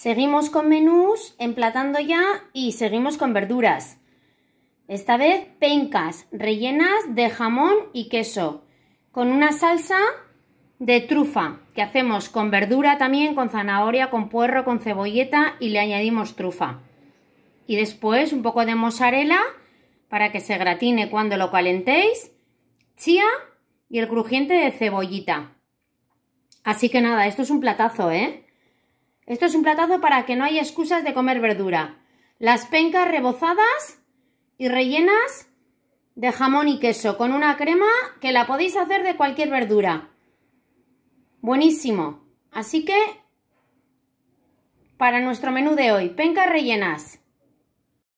Seguimos con menús, emplatando ya y seguimos con verduras. Esta vez pencas rellenas de jamón y queso con una salsa de trufa que hacemos con verdura también, con zanahoria, con puerro, con cebolleta y le añadimos trufa. Y después un poco de mozzarella para que se gratine cuando lo calentéis, chía y el crujiente de cebollita. Así que nada, esto es un platazo, ¿eh? Esto es un platazo para que no haya excusas de comer verdura. Las pencas rebozadas y rellenas de jamón y queso con una crema que la podéis hacer de cualquier verdura. Buenísimo. Así que para nuestro menú de hoy, pencas rellenas.